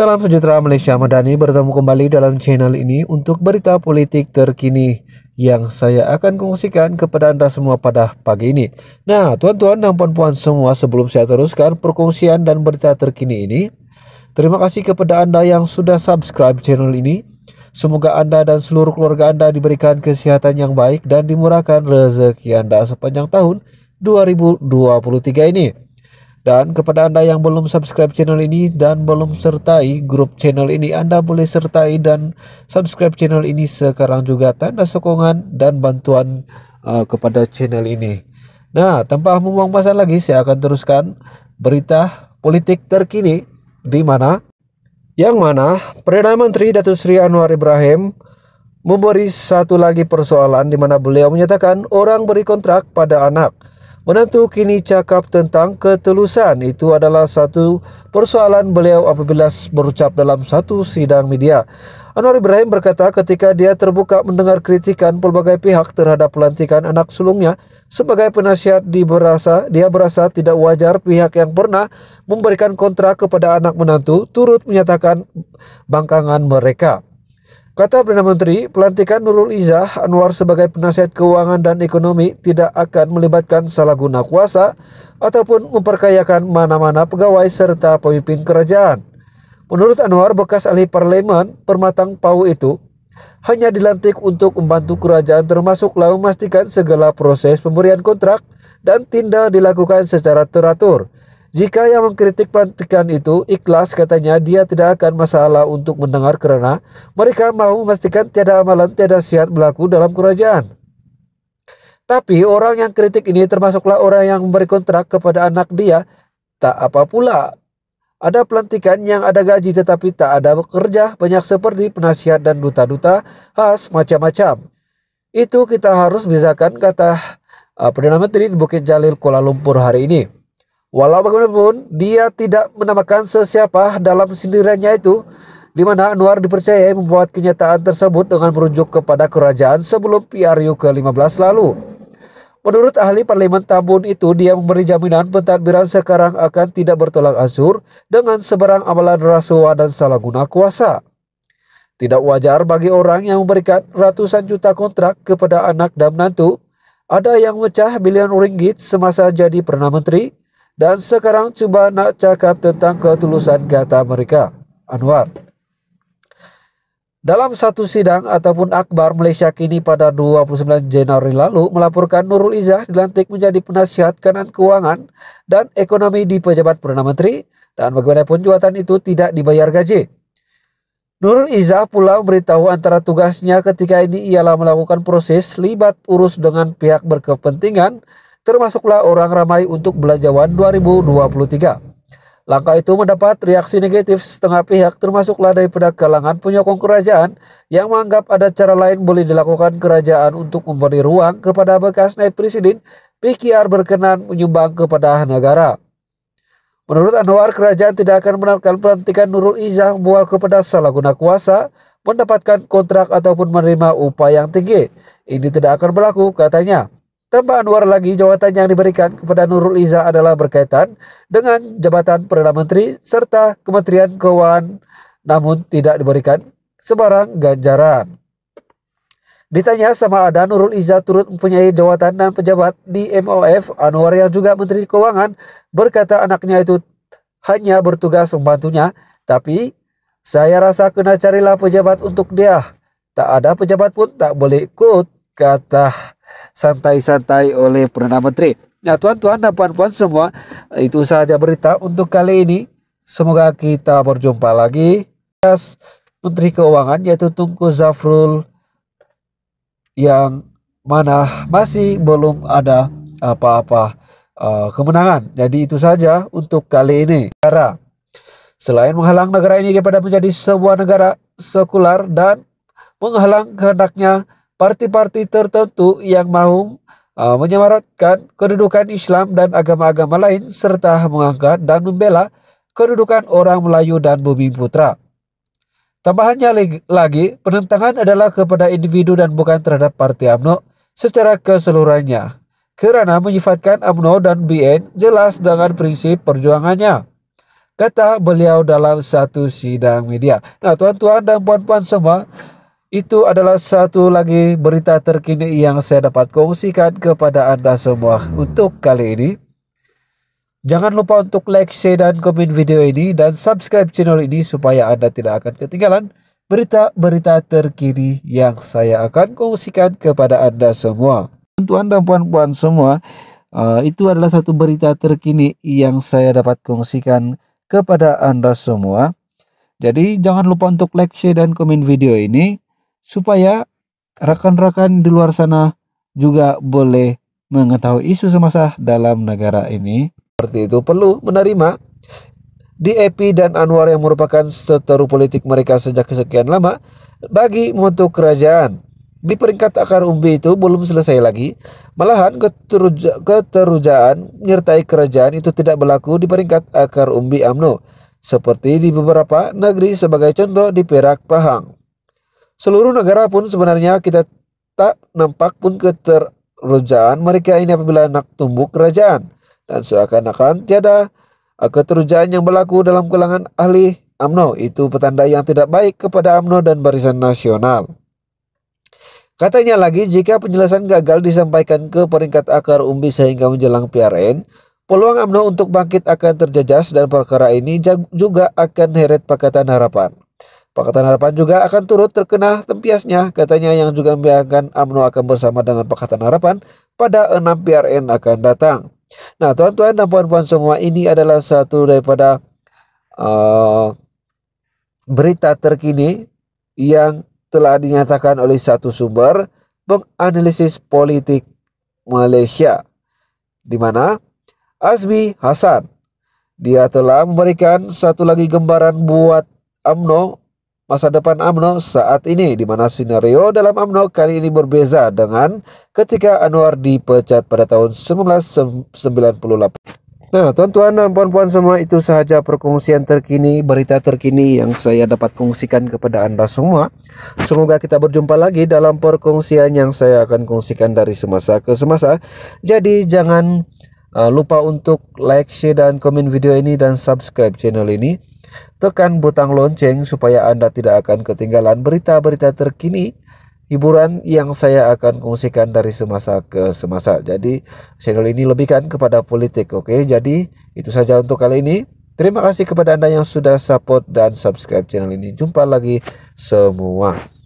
Salam sejahtera Malaysia Madani bertemu kembali dalam channel ini untuk berita politik terkini yang saya akan kongsikan kepada Anda semua pada pagi ini. Nah, tuan-tuan dan puan-puan semua sebelum saya teruskan perkongsian dan berita terkini ini, terima kasih kepada Anda yang sudah subscribe channel ini. Semoga Anda dan seluruh keluarga Anda diberikan kesehatan yang baik dan dimurahkan rezeki Anda sepanjang tahun 2023 ini. Dan kepada Anda yang belum subscribe channel ini dan belum sertai grup channel ini, Anda boleh sertai dan subscribe channel ini sekarang juga tanda sokongan dan bantuan uh, kepada channel ini. Nah, tanpa membuang masa lagi, saya akan teruskan berita politik terkini di mana yang mana Perdana Menteri Datuk Sri Anwar Ibrahim memberi satu lagi persoalan di mana beliau menyatakan orang beri kontrak pada anak Menantu kini cakap tentang ketelusan itu adalah satu persoalan beliau apabila berucap dalam satu sidang media. Anwar Ibrahim berkata ketika dia terbuka mendengar kritikan pelbagai pihak terhadap pelantikan anak sulungnya sebagai penasihat di berasa, dia berasa tidak wajar pihak yang pernah memberikan kontrak kepada anak menantu turut menyatakan bangkangan mereka. Kata Perdana Menteri, pelantikan Nurul Izzah Anwar sebagai penasihat keuangan dan ekonomi tidak akan melibatkan salah guna kuasa ataupun memperkayakan mana-mana pegawai serta pemimpin kerajaan. Menurut Anwar, bekas ahli parlemen Permatang Pau itu hanya dilantik untuk membantu kerajaan termasuklah memastikan segala proses pemberian kontrak dan tindak dilakukan secara teratur jika yang mengkritik pelantikan itu ikhlas katanya dia tidak akan masalah untuk mendengar karena mereka mau memastikan tiada amalan tiada sihat berlaku dalam kerajaan. Tapi orang yang kritik ini termasuklah orang yang memberi kontrak kepada anak dia tak apa pula. Ada pelantikan yang ada gaji tetapi tak ada bekerja banyak seperti penasihat dan duta-duta khas macam-macam. Itu kita harus bisakan kata uh, Perdana Menteri di Bukit Jalil Kuala Lumpur hari ini. Walau bagaimanapun, dia tidak menamakan sesiapa dalam sindirannya itu, di mana Anwar dipercaya membuat kenyataan tersebut dengan merujuk kepada kerajaan sebelum PRU ke-15 lalu. Menurut ahli parlemen Tambun itu, dia memberi jaminan pentadbiran sekarang akan tidak bertolak asur dengan sebarang amalan rasuah dan salah guna kuasa. Tidak wajar bagi orang yang memberikan ratusan juta kontrak kepada anak dan menantu. Ada yang mecah bilion ringgit semasa jadi Perdana Menteri, dan sekarang cuba nak cakap tentang ketulusan kata mereka. Anwar. Dalam satu sidang ataupun akbar Malaysia kini pada 29 Januari lalu melaporkan Nurul Izzah dilantik menjadi penasihat kanan keuangan dan ekonomi di pejabat Perdana Menteri dan bagaimanapun jawatan itu tidak dibayar gaji. Nurul Izzah pula memberitahu antara tugasnya ketika ini ialah melakukan proses libat urus dengan pihak berkepentingan termasuklah orang ramai untuk belanjawan 2023. Langkah itu mendapat reaksi negatif setengah pihak termasuklah daripada kalangan penyokong kerajaan yang menganggap ada cara lain boleh dilakukan kerajaan untuk memberi ruang kepada bekas naib presiden PKR berkenan menyumbang kepada negara. Menurut Anwar, kerajaan tidak akan menerapkan pelantikan Nurul Izzah buah kepada salah guna kuasa, mendapatkan kontrak ataupun menerima upah yang tinggi. Ini tidak akan berlaku, katanya. Tambah Anwar lagi, jawatan yang diberikan kepada Nurul Iza adalah berkaitan dengan jabatan Perdana Menteri serta Kementerian Keuangan namun tidak diberikan sebarang ganjaran. Ditanya sama ada Nurul Iza turut mempunyai jawatan dan pejabat di MOF, Anwar yang juga Menteri Keuangan berkata anaknya itu hanya bertugas membantunya, tapi saya rasa kena carilah pejabat untuk dia. Tak ada pejabat pun tak boleh ikut, kata santai-santai oleh Perdana Menteri. Nah tuan-tuan dan puan-puan semua itu saja berita untuk kali ini. Semoga kita berjumpa lagi. Menteri Keuangan yaitu Tunku Zafrul yang mana masih belum ada apa-apa uh, kemenangan. Jadi itu saja untuk kali ini. Negara selain menghalang negara ini daripada menjadi sebuah negara sekular dan menghalang kehendaknya parti-parti tertentu yang mau uh, menyemaratkan kedudukan Islam dan agama-agama lain serta mengangkat dan membela kedudukan orang Melayu dan Bumi Putra. Tambahannya lagi, penentangan adalah kepada individu dan bukan terhadap Parti AMNO secara keseluruhannya. Kerana menyifatkan AMNO dan BN jelas dengan prinsip perjuangannya. Kata beliau dalam satu sidang media. Nah, tuan-tuan dan puan-puan semua, itu adalah satu lagi berita terkini yang saya dapat kongsikan kepada Anda semua untuk kali ini. Jangan lupa untuk like, share, dan komen video ini dan subscribe channel ini supaya Anda tidak akan ketinggalan berita-berita terkini yang saya akan kongsikan kepada Anda semua. Untuk Anda puan-puan semua, uh, itu adalah satu berita terkini yang saya dapat kongsikan kepada Anda semua. Jadi jangan lupa untuk like, share, dan komen video ini supaya rekan-rekan di luar sana juga boleh mengetahui isu semasa dalam negara ini. Seperti itu perlu menerima di Epi dan Anwar yang merupakan seteru politik mereka sejak sekian lama bagi membentuk kerajaan. Di peringkat akar umbi itu belum selesai lagi. Malahan keteruja, keterujaan menyertai kerajaan itu tidak berlaku di peringkat akar umbi AMNO. Seperti di beberapa negeri sebagai contoh di Perak Pahang. Seluruh negara pun sebenarnya kita tak nampak pun keterujaan mereka ini apabila nak tumbuh kerajaan. Dan seakan-akan tiada keterujaan yang berlaku dalam kalangan ahli AMNO. Itu petanda yang tidak baik kepada AMNO dan Barisan Nasional. Katanya lagi, jika penjelasan gagal disampaikan ke peringkat akar umbi sehingga menjelang PRN, peluang AMNO untuk bangkit akan terjejas dan perkara ini juga akan heret Pakatan Harapan. Pakatan Harapan juga akan turut terkena tempiasnya, katanya yang juga membiarkan AMNO akan bersama dengan Pakatan Harapan pada 6 PRN akan datang. Nah, tuan-tuan dan puan-puan semua ini adalah satu daripada uh, berita terkini yang telah dinyatakan oleh satu sumber penganalisis politik Malaysia di mana Azmi Hasan dia telah memberikan satu lagi gambaran buat AMNO masa depan AMNO saat ini di mana skenario dalam AMNO kali ini berbeza dengan ketika Anwar dipecat pada tahun 1998. Nah, tuan-tuan dan puan-puan semua itu sahaja perkongsian terkini, berita terkini yang saya dapat kongsikan kepada Anda semua. Semoga kita berjumpa lagi dalam perkongsian yang saya akan kongsikan dari semasa ke semasa. Jadi jangan uh, lupa untuk like, share, dan komen video ini dan subscribe channel ini Tekan butang lonceng supaya Anda tidak akan ketinggalan berita-berita terkini hiburan yang saya akan kongsikan dari semasa ke semasa. Jadi channel ini lebihkan kepada politik, oke? Jadi itu saja untuk kali ini. Terima kasih kepada Anda yang sudah support dan subscribe channel ini. Jumpa lagi semua.